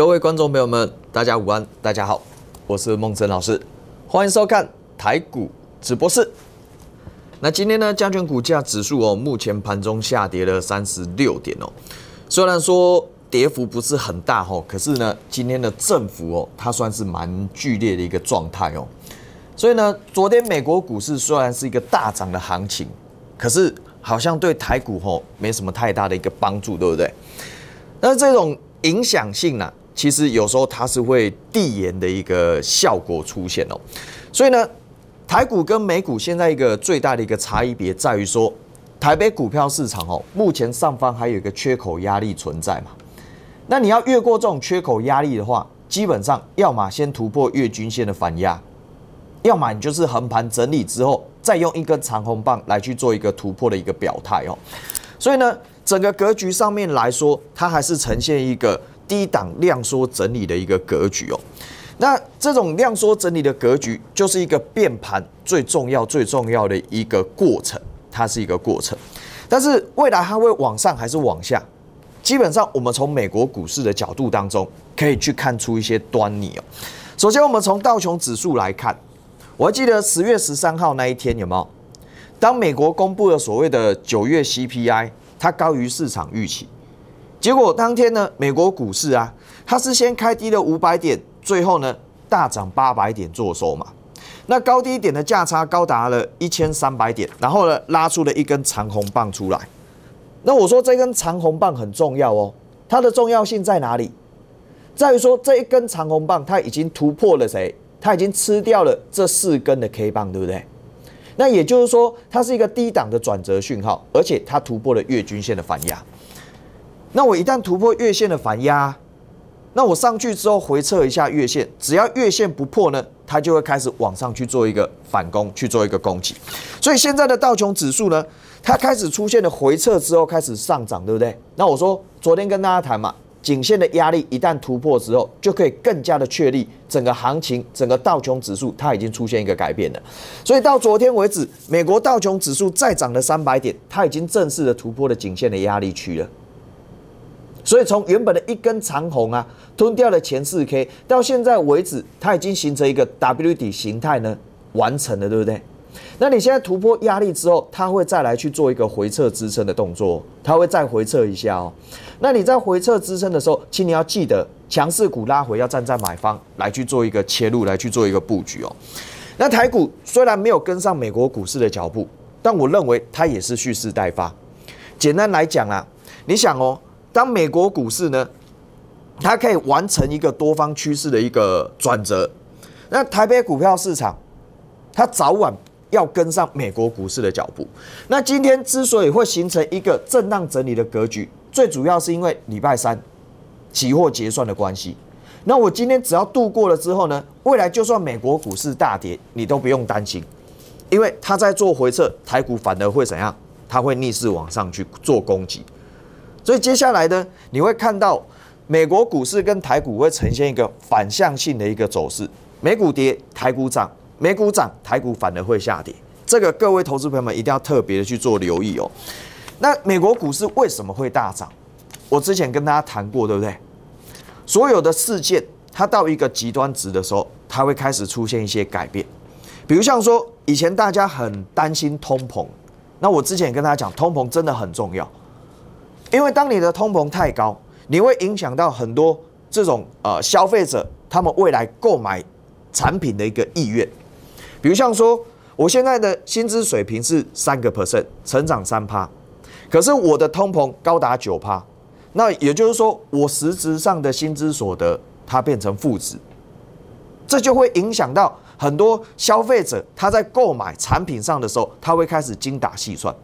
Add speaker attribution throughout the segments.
Speaker 1: 各位观众朋友们，大家午安，大家好，我是梦真老师，欢迎收看台股直播室。那今天呢，加权股价指数哦，目前盘中下跌了三十六点哦。虽然说跌幅不是很大哦，可是呢，今天的振幅哦，它算是蛮剧烈的一个状态哦。所以呢，昨天美国股市虽然是一个大涨的行情，可是好像对台股哦没什么太大的一个帮助，对不对？那这种影响性呢？其实有时候它是会递延的一个效果出现哦，所以呢，台股跟美股现在一个最大的一个差异，别在于说台北股票市场哦，目前上方还有一个缺口压力存在嘛，那你要越过这种缺口压力的话，基本上要么先突破月均线的反压，要么你就是横盘整理之后，再用一根长红棒来去做一个突破的一个表态哦，所以呢，整个格局上面来说，它还是呈现一个。低档量缩整理的一个格局哦，那这种量缩整理的格局，就是一个变盘最重要最重要的一个过程，它是一个过程。但是未来它会往上还是往下？基本上我们从美国股市的角度当中，可以去看出一些端倪哦。首先，我们从道琼指数来看，我还记得十月十三号那一天有没有？当美国公布了所谓的九月 CPI，它高于市场预期。结果当天呢，美国股市啊，它是先开低了五百点，最后呢大涨八百点做收嘛。那高低点的价差高达了一千三百点，然后呢拉出了一根长红棒出来。那我说这根长红棒很重要哦，它的重要性在哪里？在于说这一根长红棒它已经突破了谁？它已经吃掉了这四根的 K 棒，对不对？那也就是说它是一个低档的转折讯号，而且它突破了月均线的反压。那我一旦突破月线的反压，那我上去之后回撤一下月线，只要月线不破呢，它就会开始往上去做一个反攻，去做一个攻击。所以现在的道琼指数呢，它开始出现了回撤之后开始上涨，对不对？那我说昨天跟大家谈嘛，颈线的压力一旦突破之后，就可以更加的确立整个行情，整个道琼指数它已经出现一个改变了。所以到昨天为止，美国道琼指数再涨了三百点，它已经正式的突破了颈线的压力区了。所以从原本的一根长红啊，吞掉了前四 K 到现在为止，它已经形成一个 W 底形态呢，完成了，对不对？那你现在突破压力之后，它会再来去做一个回撤支撑的动作，它会再回撤一下哦。那你在回撤支撑的时候，请你要记得，强势股拉回要站在买方来去做一个切入，来去做一个布局哦。那台股虽然没有跟上美国股市的脚步，但我认为它也是蓄势待发。简单来讲啊，你想哦。当美国股市呢，它可以完成一个多方趋势的一个转折，那台北股票市场，它早晚要跟上美国股市的脚步。那今天之所以会形成一个震荡整理的格局，最主要是因为礼拜三期货结算的关系。那我今天只要度过了之后呢，未来就算美国股市大跌，你都不用担心，因为它在做回撤，台股反而会怎样？它会逆势往上去做攻击。所以接下来呢，你会看到美国股市跟台股会呈现一个反向性的一个走势，美股跌，台股涨；美股涨，台股反而会下跌。这个各位投资朋友们一定要特别的去做留意哦。那美国股市为什么会大涨？我之前跟大家谈过，对不对？所有的事件，它到一个极端值的时候，它会开始出现一些改变。比如像说，以前大家很担心通膨，那我之前也跟大家讲，通膨真的很重要。因为当你的通膨太高，你会影响到很多这种呃消费者他们未来购买产品的一个意愿。比如像说，我现在的薪资水平是三个 percent 成长三趴，可是我的通膨高达九趴，那也就是说我实质上的薪资所得它变成负值，这就会影响到很多消费者他在购买产品上的时候，他会开始精打细算。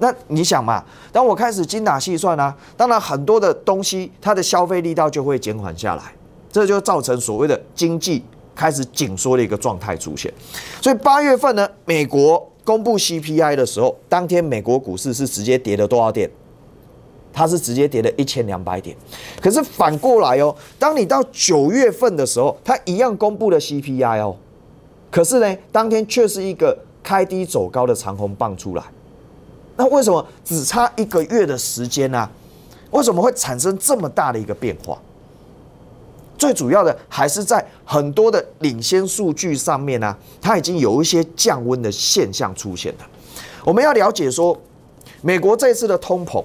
Speaker 1: 那你想嘛？当我开始精打细算啊，当然很多的东西它的消费力道就会减缓下来，这就造成所谓的经济开始紧缩的一个状态出现。所以八月份呢，美国公布 CPI 的时候，当天美国股市是直接跌了多少点？它是直接跌了一千两百点。可是反过来哦，当你到九月份的时候，它一样公布了 CPI 哦，可是呢，当天却是一个开低走高的长红棒出来。那为什么只差一个月的时间呢？为什么会产生这么大的一个变化？最主要的还是在很多的领先数据上面呢，它已经有一些降温的现象出现了。我们要了解说，美国这次的通膨，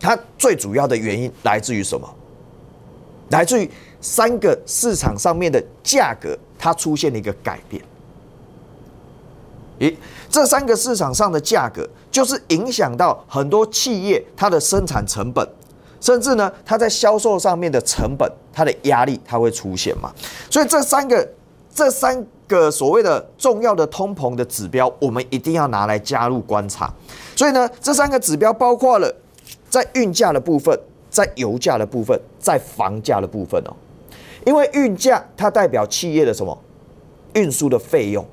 Speaker 1: 它最主要的原因来自于什么？来自于三个市场上面的价格它出现了一个改变。咦，这三个市场上的价格，就是影响到很多企业它的生产成本，甚至呢，它在销售上面的成本，它的压力它会出现嘛？所以这三个，这三个所谓的重要的通膨的指标，我们一定要拿来加入观察。所以呢，这三个指标包括了在运价的部分，在油价的部分，在房价的部分哦，因为运价它代表企业的什么运输的费用。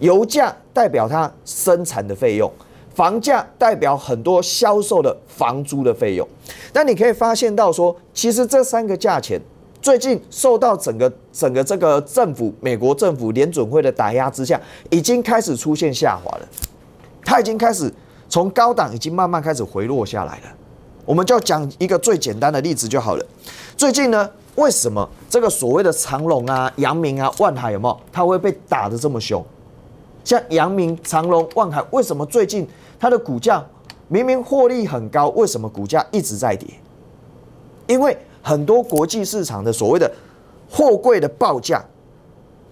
Speaker 1: 油价代表它生产的费用，房价代表很多销售的房租的费用。但你可以发现到说，其实这三个价钱最近受到整个整个这个政府、美国政府联准会的打压之下，已经开始出现下滑了。它已经开始从高档已经慢慢开始回落下来了。我们就讲一个最简单的例子就好了。最近呢，为什么这个所谓的长隆啊、阳明啊、万海有没有？它会被打得这么凶？像阳明、长隆、旺海，为什么最近它的股价明明获利很高，为什么股价一直在跌？因为很多国际市场的所谓的货柜的报价，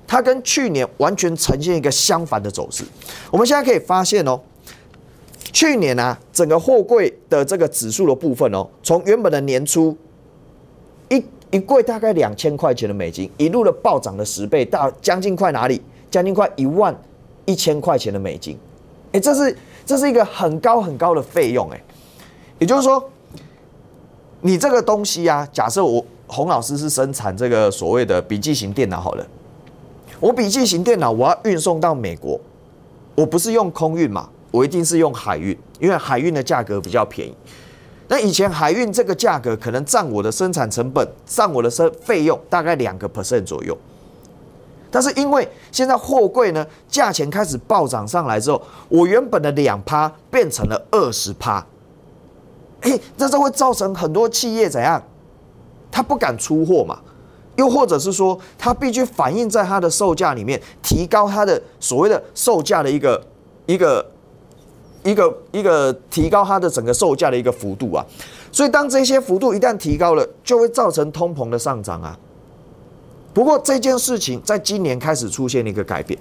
Speaker 1: 它跟去年完全呈现一个相反的走势。我们现在可以发现哦，去年啊，整个货柜的这个指数的部分哦，从原本的年初一一柜大概两千块钱的美金，一路的暴涨了十倍，到将近快哪里？将近快一万。一千块钱的美金，哎，这是这是一个很高很高的费用，哎，也就是说，你这个东西啊，假设我洪老师是生产这个所谓的笔记型电脑好了，我笔记型电脑我要运送到美国，我不是用空运嘛，我一定是用海运，因为海运的价格比较便宜。那以前海运这个价格可能占我的生产成本，占我的生费用大概两个 percent 左右。但是因为现在货柜呢价钱开始暴涨上来之后，我原本的两趴变成了二十趴，哎，这这会造成很多企业怎样？他不敢出货嘛，又或者是说他必须反映在他的售价里面，提高他的所谓的售价的一个一个一个一个提高他的整个售价的一个幅度啊，所以当这些幅度一旦提高了，就会造成通膨的上涨啊。不过这件事情在今年开始出现了一个改变，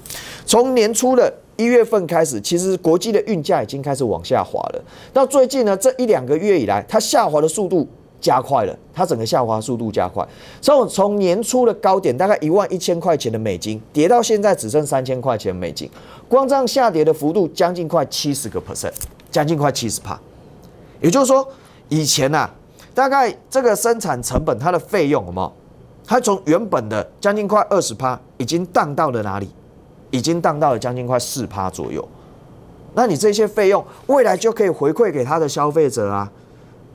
Speaker 1: 从年初的一月份开始，其实国际的运价已经开始往下滑了。到最近呢，这一两个月以来，它下滑的速度加快了，它整个下滑速度加快。所我从年初的高点大概一万一千块钱的美金，跌到现在只剩三千块钱美金，光这样下跌的幅度将近快七十个 percent，将近快七十趴。也就是说，以前呢，大概这个生产成本它的费用什么？它从原本的将近快二十趴，已经荡到了哪里？已经荡到了将近快四趴左右。那你这些费用未来就可以回馈给他的消费者啊。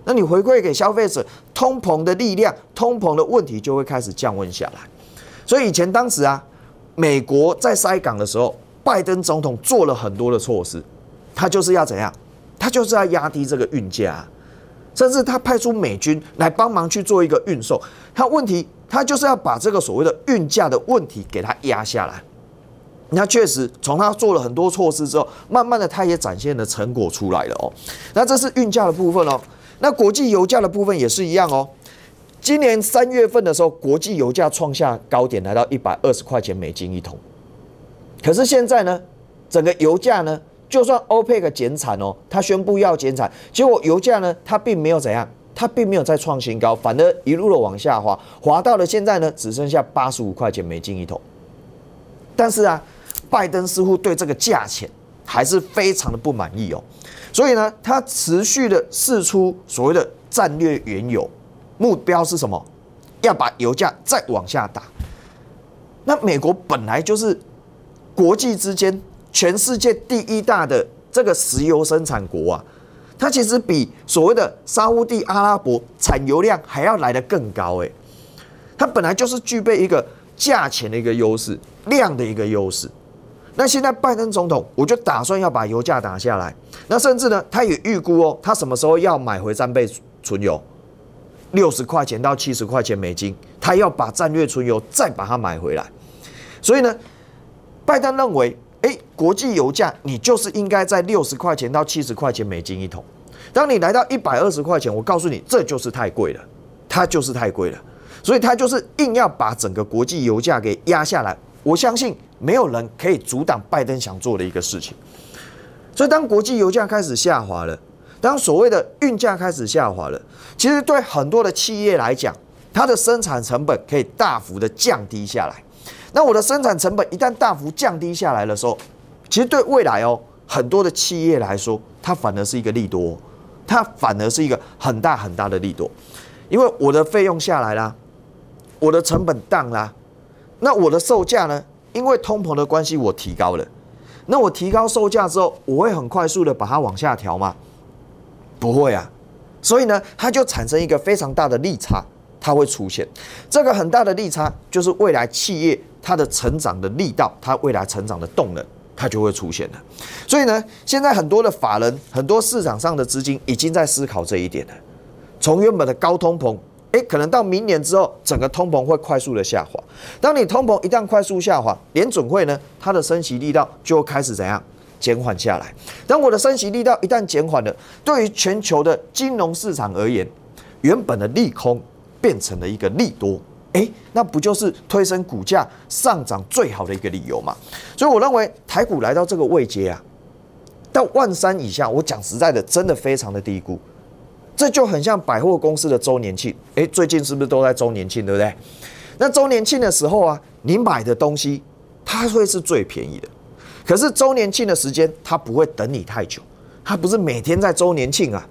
Speaker 1: 那你回馈给消费者，通膨的力量、通膨的问题就会开始降温下来。所以以前当时啊，美国在塞港的时候，拜登总统做了很多的措施，他就是要怎样？他就是要压低这个运价，甚至他派出美军来帮忙去做一个运送。他问题？他就是要把这个所谓的运价的问题给它压下来。那确实，从他做了很多措施之后，慢慢的他也展现了成果出来了哦。那这是运价的部分哦。那国际油价的部分也是一样哦。今年三月份的时候，国际油价创下高点，来到一百二十块钱美金一桶。可是现在呢，整个油价呢，就算欧佩克减产哦，他宣布要减产，结果油价呢，它并没有怎样。它并没有再创新高，反而一路的往下滑，滑到了现在呢，只剩下八十五块钱美金一桶。但是啊，拜登似乎对这个价钱还是非常的不满意哦，所以呢，他持续的试出所谓的战略原油，目标是什么？要把油价再往下打。那美国本来就是国际之间全世界第一大的这个石油生产国啊。它其实比所谓的沙地阿拉伯产油量还要来得更高哎，它本来就是具备一个价钱的一个优势，量的一个优势。那现在拜登总统，我就打算要把油价打下来。那甚至呢，他也预估哦，他什么时候要买回战备存油，六十块钱到七十块钱美金，他要把战略存油再把它买回来。所以呢，拜登认为。哎，国际油价你就是应该在六十块钱到七十块钱美金一桶。当你来到一百二十块钱，我告诉你，这就是太贵了，它就是太贵了。所以它就是硬要把整个国际油价给压下来。我相信没有人可以阻挡拜登想做的一个事情。所以当国际油价开始下滑了，当所谓的运价开始下滑了，其实对很多的企业来讲，它的生产成本可以大幅的降低下来。那我的生产成本一旦大幅降低下来的时候，其实对未来哦很多的企业来说，它反而是一个利多，它反而是一个很大很大的利多，因为我的费用下来啦，我的成本降啦，那我的售价呢？因为通膨的关系我提高了，那我提高售价之后，我会很快速的把它往下调吗？不会啊，所以呢，它就产生一个非常大的利差，它会出现这个很大的利差，就是未来企业。它的成长的力道，它未来成长的动能，它就会出现了。所以呢，现在很多的法人，很多市场上的资金已经在思考这一点了。从原本的高通膨，哎，可能到明年之后，整个通膨会快速的下滑。当你通膨一旦快速下滑，联准会呢，它的升息力道就开始怎样减缓下来。当我的升息力道一旦减缓了，对于全球的金融市场而言，原本的利空变成了一个利多。哎，那不就是推升股价上涨最好的一个理由嘛？所以我认为台股来到这个位阶啊，到万三以下，我讲实在的，真的非常的低估。这就很像百货公司的周年庆，哎，最近是不是都在周年庆，对不对？那周年庆的时候啊，你买的东西它会是最便宜的，可是周年庆的时间它不会等你太久，它不是每天在周年庆啊，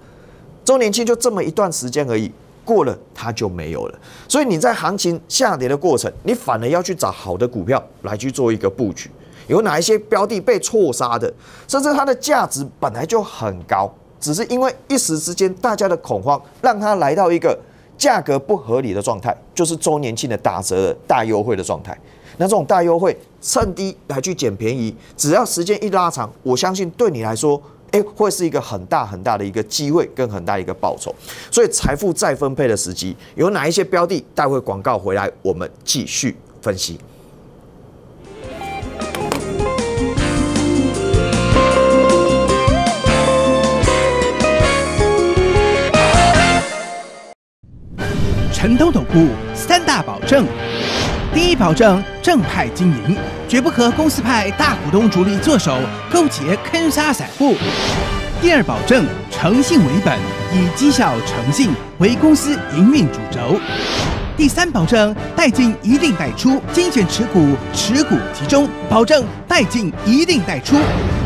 Speaker 1: 周年庆就这么一段时间而已。过了它就没有了，所以你在行情下跌的过程，你反而要去找好的股票来去做一个布局。有哪一些标的被错杀的，甚至它的价值本来就很高，只是因为一时之间大家的恐慌，让它来到一个价格不合理的状态，就是周年庆的打折的大优惠的状态。那这种大优惠，趁低来去捡便宜，只要时间一拉长，我相信对你来说。会是一个很大很大的一个机会，跟很大一个报酬，所以财富再分配的时机有哪一些标的待会广告回来，我们继续分析。陈豆豆股三大保证。第一保证正派经营，绝不和公司派大股东主力作手勾结坑杀散户。第二保证诚信为本，以绩效诚信为公司营运主轴。第三保证代进一定代出，精选持股，持股集中，保证代进一定代出，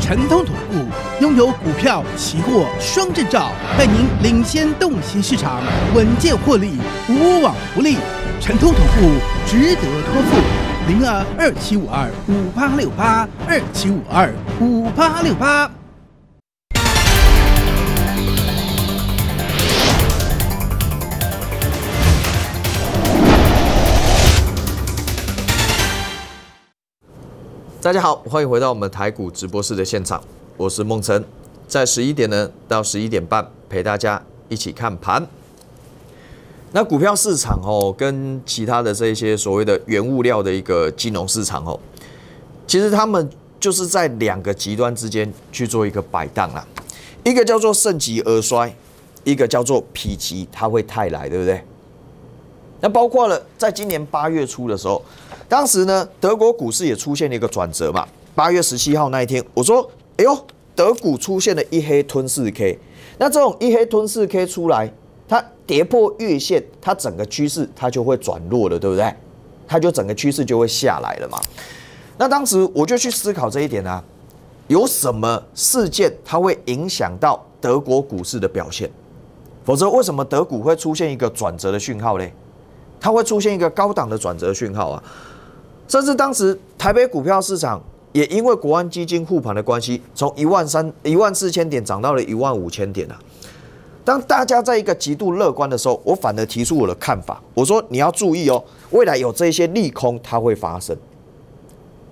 Speaker 1: 畅通同步，拥有股票、期货双证照，带您领先洞悉市场，稳健获利，无往不利。全通投顾值得托付，零二二七五二五八六八二七五二五八六八。大家好，欢迎回到我们台股直播室的现场，我是梦辰，在十一点呢到十一点半陪大家一起看盘。那股票市场哦，跟其他的这些所谓的原物料的一个金融市场哦，其实他们就是在两个极端之间去做一个摆荡啦，一个叫做盛极而衰，一个叫做疲极它会泰来，对不对？那包括了在今年八月初的时候，当时呢德国股市也出现了一个转折嘛，八月十七号那一天，我说，哎呦，德股出现了一黑吞噬 K，那这种一黑吞噬 K 出来。跌破月线，它整个趋势它就会转弱了，对不对？它就整个趋势就会下来了嘛。那当时我就去思考这一点啊，有什么事件它会影响到德国股市的表现？否则为什么德股会出现一个转折的讯号呢？它会出现一个高档的转折讯号啊？甚至当时台北股票市场也因为国安基金护盘的关系，从一万三、一万四千点涨到了一万五千点啊。当大家在一个极度乐观的时候，我反而提出我的看法，我说你要注意哦，未来有这些利空它会发生，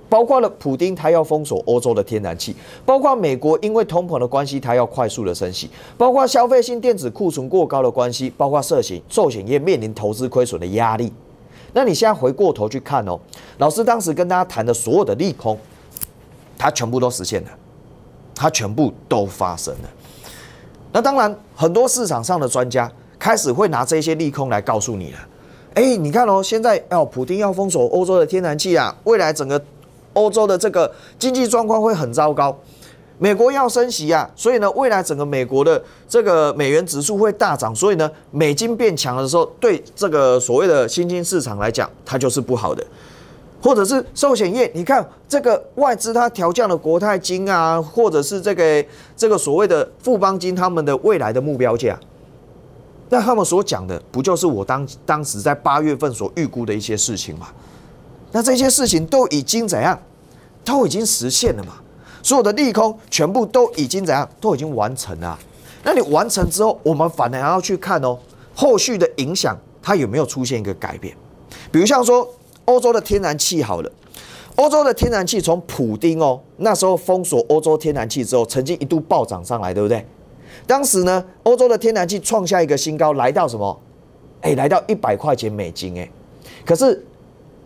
Speaker 1: 包括了普京他要封锁欧洲的天然气，包括美国因为通膨的关系，他要快速的升息，包括消费性电子库存过高的关系，包括涉险寿险业面临投资亏损的压力。那你现在回过头去看哦，老师当时跟大家谈的所有的利空，它全部都实现了，它全部都发生了。那当然，很多市场上的专家开始会拿这些利空来告诉你了。哎，你看哦，现在要普京要封锁欧洲的天然气啊，未来整个欧洲的这个经济状况会很糟糕。美国要升息啊，所以呢，未来整个美国的这个美元指数会大涨，所以呢，美金变强的时候，对这个所谓的新兴市场来讲，它就是不好的。或者是寿险业，你看这个外资它调降了国泰金啊，或者是这个这个所谓的富邦金，他们的未来的目标价，那他们所讲的不就是我当当时在八月份所预估的一些事情吗？那这些事情都已经怎样？都已经实现了嘛？所有的利空全部都已经怎样？都已经完成了？那你完成之后，我们反而要去看哦，后续的影响它有没有出现一个改变？比如像说。欧洲的天然气好了，欧洲的天然气从普丁哦那时候封锁欧洲天然气之后，曾经一度暴涨上来，对不对？当时呢，欧洲的天然气创下一个新高，来到什么？哎，来到一百块钱美金哎。可是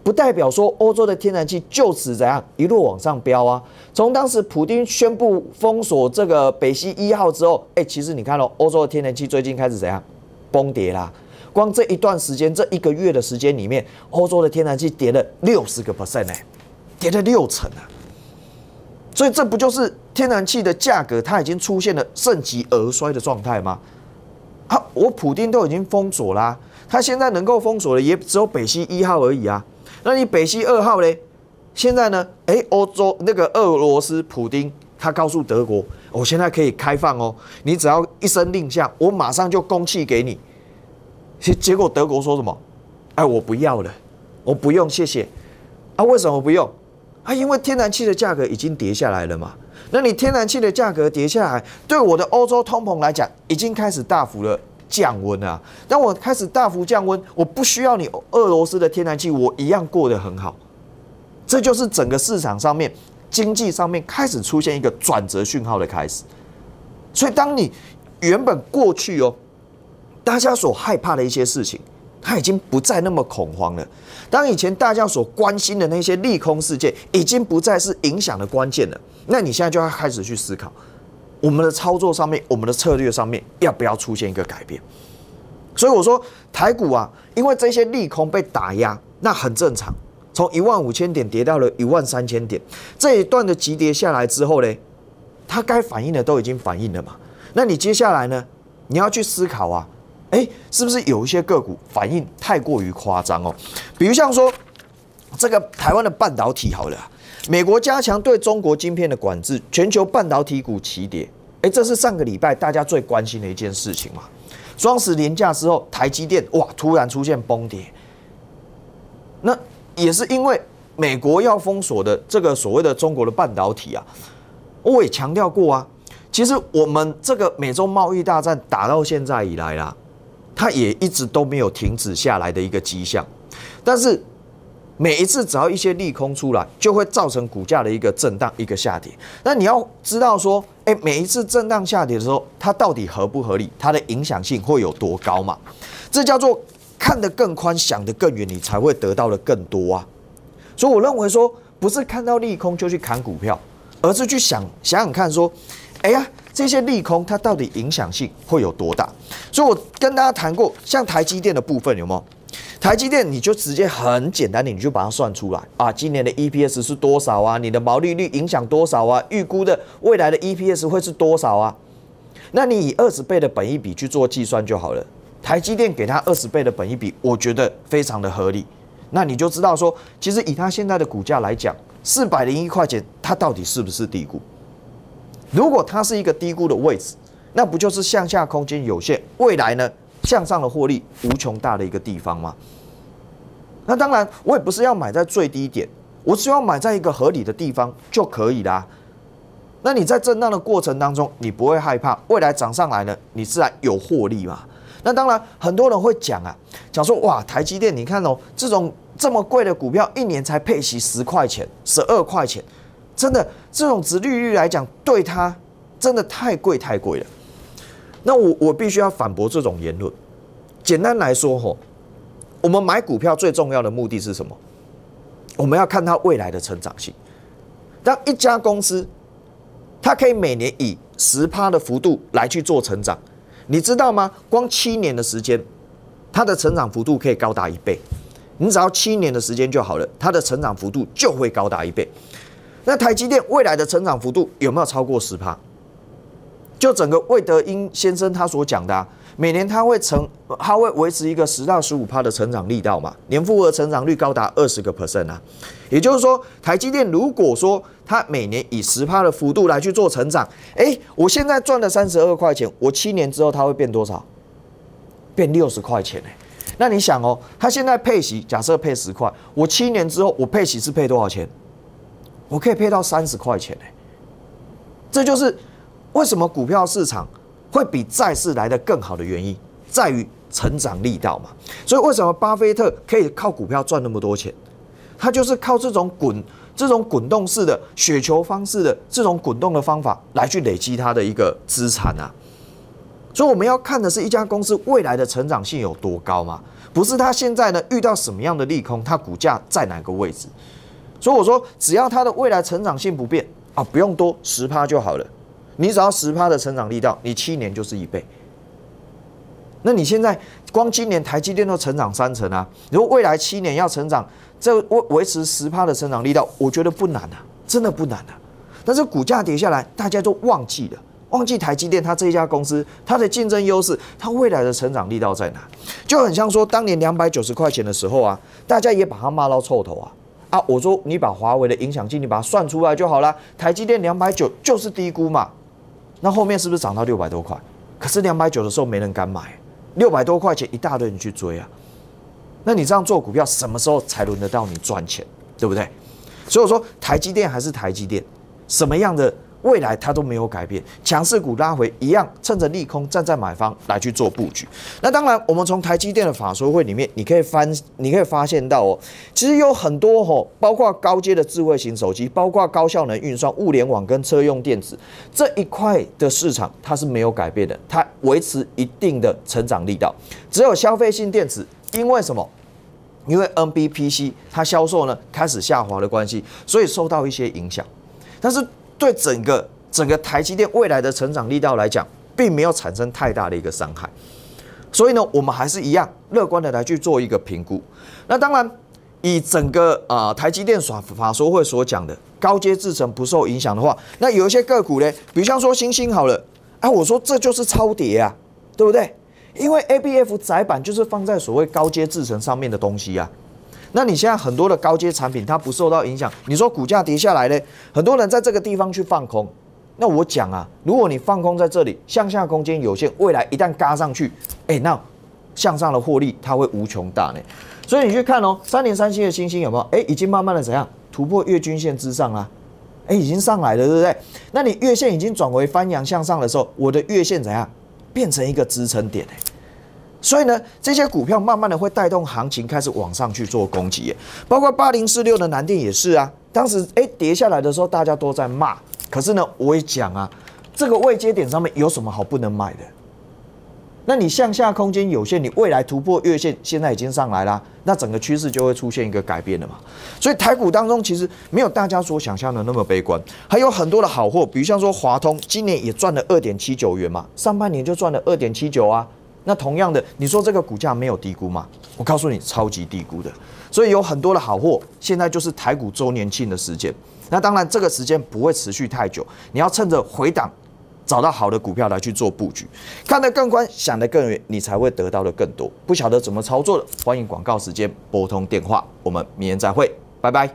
Speaker 1: 不代表说欧洲的天然气就此怎样一路往上飙啊。从当时普丁宣布封锁这个北溪一号之后，哎，其实你看哦，欧洲的天然气最近开始怎样崩跌啦。光这一段时间，这一个月的时间里面，欧洲的天然气跌了六十个 percent 哎，跌了六成啊！所以这不就是天然气的价格，它已经出现了盛极而衰的状态吗？啊，我普京都已经封锁啦，他现在能够封锁的也只有北溪一号而已啊。那你北溪二号嘞？现在呢？哎，欧洲那个俄罗斯普丁他告诉德国，我现在可以开放哦，你只要一声令下，我马上就供气给你。结结果德国说什么？哎，我不要了，我不用，谢谢。啊，为什么不用？啊，因为天然气的价格已经跌下来了嘛。那你天然气的价格跌下来，对我的欧洲通膨来讲，已经开始大幅的降温啊。当我开始大幅降温，我不需要你俄罗斯的天然气，我一样过得很好。这就是整个市场上面经济上面开始出现一个转折讯号的开始。所以当你原本过去哦。大家所害怕的一些事情，他已经不再那么恐慌了。当以前大家所关心的那些利空事件已经不再是影响的关键了，那你现在就要开始去思考，我们的操作上面、我们的策略上面要不要出现一个改变？所以我说台股啊，因为这些利空被打压，那很正常。从一万五千点跌到了一万三千点，这一段的急跌下来之后呢，它该反映的都已经反映了嘛？那你接下来呢，你要去思考啊。哎，是不是有一些个股反应太过于夸张哦？比如像说这个台湾的半导体，好了，美国加强对中国晶片的管制，全球半导体股齐跌。哎，这是上个礼拜大家最关心的一件事情嘛？双十年假之后，台积电哇，突然出现崩跌，那也是因为美国要封锁的这个所谓的中国的半导体啊。我也强调过啊，其实我们这个美洲贸易大战打到现在以来啦。它也一直都没有停止下来的一个迹象，但是每一次只要一些利空出来，就会造成股价的一个震荡、一个下跌。那你要知道说，哎，每一次震荡下跌的时候，它到底合不合理？它的影响性会有多高嘛？这叫做看得更宽，想得更远，你才会得到的更多啊。所以我认为说，不是看到利空就去砍股票，而是去想想想看说，哎呀。这些利空它到底影响性会有多大？所以我跟大家谈过，像台积电的部分有没有？台积电你就直接很简单的，你就把它算出来啊，今年的 EPS 是多少啊？你的毛利率影响多少啊？预估的未来的 EPS 会是多少啊？那你以二十倍的本益比去做计算就好了。台积电给它二十倍的本益比，我觉得非常的合理。那你就知道说，其实以它现在的股价来讲，四百零一块钱，它到底是不是低估？如果它是一个低估的位置，那不就是向下空间有限，未来呢向上的获利无穷大的一个地方吗？那当然，我也不是要买在最低点，我只要买在一个合理的地方就可以啦。那你在震荡的过程当中，你不会害怕未来涨上来呢，你自然有获利嘛。那当然，很多人会讲啊，讲说哇，台积电，你看哦，这种这么贵的股票，一年才配息十块钱、十二块钱。真的，这种值利率来讲，对它真的太贵太贵了。那我我必须要反驳这种言论。简单来说，吼，我们买股票最重要的目的是什么？我们要看它未来的成长性。当一家公司，它可以每年以十趴的幅度来去做成长，你知道吗？光七年的时间，它的成长幅度可以高达一倍。你只要七年的时间就好了，它的成长幅度就会高达一倍。那台积电未来的成长幅度有没有超过十帕？就整个魏德英先生他所讲的，每年他会成，他会维持一个十到十五帕的成长力道嘛？年复合成长率高达二十个 percent 啊！也就是说，台积电如果说它每年以十帕的幅度来去做成长，哎，我现在赚了三十二块钱，我七年之后它会变多少？变六十块钱哎！那你想哦，它现在配息假设配十块，我七年之后我配息是配多少钱？我可以配到三十块钱呢，这就是为什么股票市场会比债市来的更好的原因，在于成长力道嘛。所以为什么巴菲特可以靠股票赚那么多钱？他就是靠这种滚、这种滚动式的雪球方式的这种滚动的方法来去累积他的一个资产啊。所以我们要看的是一家公司未来的成长性有多高嘛，不是他现在呢遇到什么样的利空，它股价在哪个位置。所以我说，只要它的未来成长性不变啊，不用多十趴就好了。你只要十趴的成长力道，你七年就是一倍。那你现在光今年台积电都成长三成啊，如果未来七年要成长，这维维持十趴的成长力道，我觉得不难啊，真的不难啊。但是股价跌下来，大家都忘记了，忘记台积电它这家公司它的竞争优势，它未来的成长力道在哪？就很像说当年两百九十块钱的时候啊，大家也把它骂到臭头啊。啊，我说你把华为的影响性你把它算出来就好了。台积电两百九就是低估嘛，那后面是不是涨到六百多块？可是两百九的时候没人敢买，六百多块钱一大堆人去追啊。那你这样做股票，什么时候才轮得到你赚钱，对不对？所以说，台积电还是台积电，什么样的？未来它都没有改变，强势股拉回一样，趁着利空站在买方来去做布局。那当然，我们从台积电的法说会里面，你可以翻，你可以发现到哦，其实有很多哦，包括高阶的智慧型手机，包括高效能运算、物联网跟车用电子这一块的市场，它是没有改变的，它维持一定的成长力道。只有消费性电子，因为什么？因为 NBPC 它销售呢开始下滑的关系，所以受到一些影响。但是。对整个整个台积电未来的成长力道来讲，并没有产生太大的一个伤害，所以呢，我们还是一样乐观的来去做一个评估。那当然，以整个啊台积电法法说会所讲的高阶制程不受影响的话，那有一些个股呢，比如像说星星好了，哎，我说这就是超跌啊，对不对？因为 A B F 窄板就是放在所谓高阶制程上面的东西啊。那你现在很多的高阶产品它不受到影响，你说股价跌下来呢，很多人在这个地方去放空。那我讲啊，如果你放空在这里，向下空间有限，未来一旦嘎上去，哎，那向上的获利它会无穷大呢。所以你去看哦，三年三七的星星有没有？哎，已经慢慢的怎样突破月均线之上啦？哎，已经上来了，对不对？那你月线已经转为翻阳向上的时候，我的月线怎样变成一个支撑点所以呢，这些股票慢慢的会带动行情开始往上去做攻击，包括八零四六的南电也是啊。当时哎跌下来的时候，大家都在骂，可是呢，我也讲啊，这个位阶点上面有什么好不能买的？那你向下空间有限，你未来突破月线，现在已经上来了，那整个趋势就会出现一个改变了嘛。所以台股当中其实没有大家所想象的那么悲观，还有很多的好货，比如像说华通，今年也赚了二点七九元嘛，上半年就赚了二点七九啊。那同样的，你说这个股价没有低估吗？我告诉你，超级低估的。所以有很多的好货，现在就是台股周年庆的时间。那当然，这个时间不会持续太久，你要趁着回档，找到好的股票来去做布局。看得更宽，想得更远，你才会得到的更多。不晓得怎么操作的，欢迎广告时间拨通电话。我们明天再会，拜拜。